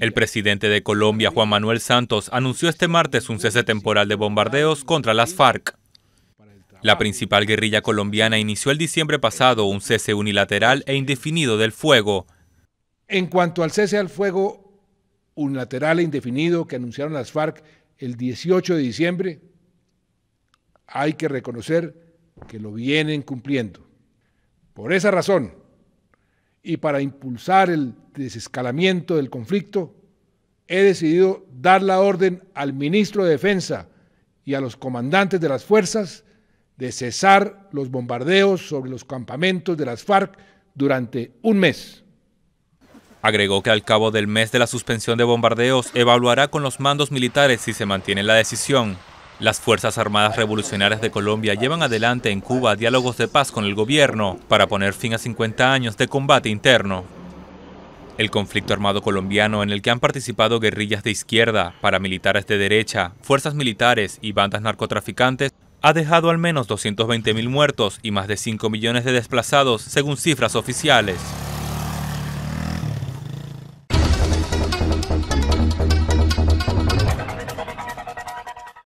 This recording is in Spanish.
El presidente de Colombia, Juan Manuel Santos, anunció este martes un cese temporal de bombardeos contra las FARC. La principal guerrilla colombiana inició el diciembre pasado un cese unilateral e indefinido del fuego. En cuanto al cese al fuego unilateral e indefinido que anunciaron las FARC el 18 de diciembre, hay que reconocer que lo vienen cumpliendo. Por esa razón, y para impulsar el desescalamiento del conflicto, he decidido dar la orden al ministro de Defensa y a los comandantes de las fuerzas de cesar los bombardeos sobre los campamentos de las FARC durante un mes. Agregó que al cabo del mes de la suspensión de bombardeos evaluará con los mandos militares si se mantiene la decisión. Las Fuerzas Armadas Revolucionarias de Colombia llevan adelante en Cuba diálogos de paz con el gobierno para poner fin a 50 años de combate interno. El conflicto armado colombiano en el que han participado guerrillas de izquierda, paramilitares de derecha, fuerzas militares y bandas narcotraficantes ha dejado al menos 220.000 muertos y más de 5 millones de desplazados según cifras oficiales.